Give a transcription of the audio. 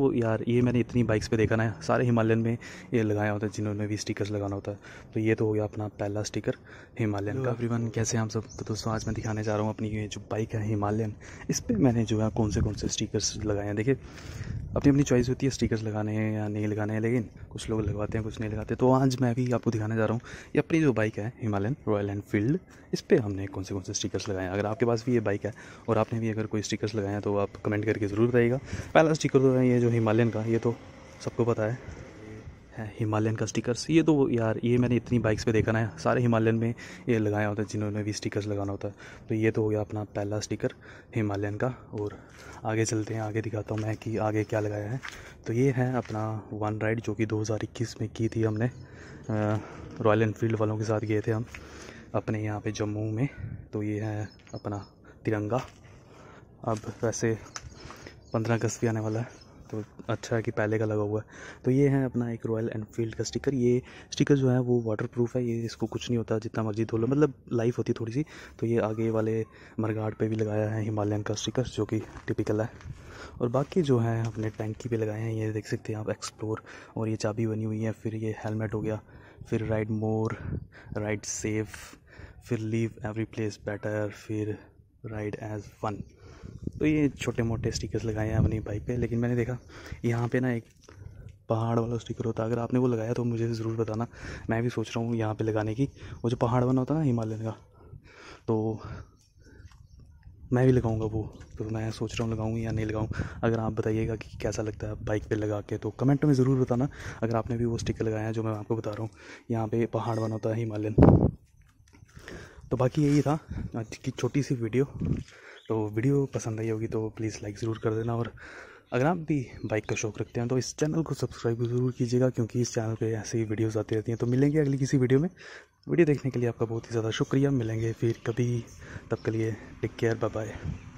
वो यार ये मैंने इतनी बाइक्स पे देखा ना सारे हिमालयन में ये लगाया होता है जिन्होंने भी स्टिकर्स लगाना होता है तो ये तो हो गया अपना पहला स्टिकर हिमालयन का एवरीवन कैसे हम सब तो दोस्तों आज मैं दिखाने जा रहा हूँ अपनी ये जो बाइक है हिमालयन इस पर मैंने जो है कौन से कौन से स्टिकर्स लगाए हैं देखिए अपनी अपनी चॉइस होती है स्टिकर्स लगाने हैं या नहीं लगाने हैं लेकिन कुछ लोग लगवाते हैं कुछ नहीं लगाते तो आज मैं भी आपको दिखाने जा रहा हूँ ये अपनी जो बाइक है हिमालयन रॉयल एनफील्ड इस पर हमने कौन से कौन से स्टिकर्स लगाए हैं अगर आपके पास भी ये बाइक है और आपने भी अगर कोई स्टिकर्स लगाए हैं तो आप कमेंट करके ज़रूर बताइएगा पहला स्टिकर तो है ये जो हिमालयन का ये तो सबको पता है हिमालयन का स्टिकर्स ये तो यार ये मैंने इतनी बाइक्स पे देखा ना सारे हिमालयन में ये लगाया होता है जिन्होंने भी स्टिकर्स लगाना होता है तो ये तो हो गया अपना पहला स्टिकर हिमालयन का और आगे चलते हैं आगे दिखाता हूँ मैं कि आगे क्या लगाया है तो ये है अपना वन राइड जो कि 2021 में की थी हमने रॉयल इनफील्ड वालों के साथ गए थे हम अपने यहाँ पर जम्मू में तो ये है अपना तिरंगा अब वैसे पंद्रह अगस्त भी आने वाला है तो अच्छा है कि पहले का लगा हुआ है तो ये है अपना एक रॉयल एनफील्ड का स्टिकर ये स्टिकर जो है वो वाटर प्रूफ है ये इसको कुछ नहीं होता जितना मर्जी धो लो मतलब लाइफ होती थोड़ी सी तो ये आगे वाले मरगाड़ पे भी लगाया है हिमालयन का स्टिकर जो कि टिपिकल है और बाकी जो है अपने टैंकी पे लगाए हैं ये देख सकते हैं आप एक्सप्लोर और ये चाबी बनी हुई है फिर ये हेलमेट हो गया फिर राइड मोर राइड सेफ फिर लीव एवरी प्लेस बेटर फिर राइड एज फन तो ये छोटे मोटे स्टिकर्स लगाए हैं अपनी बाइक पे लेकिन मैंने देखा यहाँ पे ना एक पहाड़ वाला स्टिकर होता है अगर आपने वो लगाया तो मुझे ज़रूर बताना मैं भी सोच रहा हूँ यहाँ पे लगाने की वो जो पहाड़ बना होता है ना हिमालय का तो मैं भी लगाऊंगा वो तो मैं सोच रहा हूँ लगाऊँ या नहीं लगाऊँ अगर आप बताइएगा कि कैसा लगता है बाइक पर लगा के तो कमेंट में ज़रूर बताना अगर आपने भी वो स्टिकर लगाया है जो मैं आपको बता रहा हूँ यहाँ पे पहाड़ बना होता है हिमालयन तो बाकी यही था आज की छोटी सी वीडियो तो वीडियो पसंद आई होगी तो प्लीज़ लाइक ज़रूर कर देना और अगर आप भी बाइक का शौक रखते हैं तो इस चैनल को सब्सक्राइब ज़रूर कीजिएगा क्योंकि इस चैनल पे ऐसी ही वीडियोज़ आती रहती हैं तो मिलेंगे अगली किसी वीडियो में वीडियो देखने के लिए आपका बहुत ही ज़्यादा शुक्रिया मिलेंगे फिर कभी तब के लिए टेक केयर बाय बाय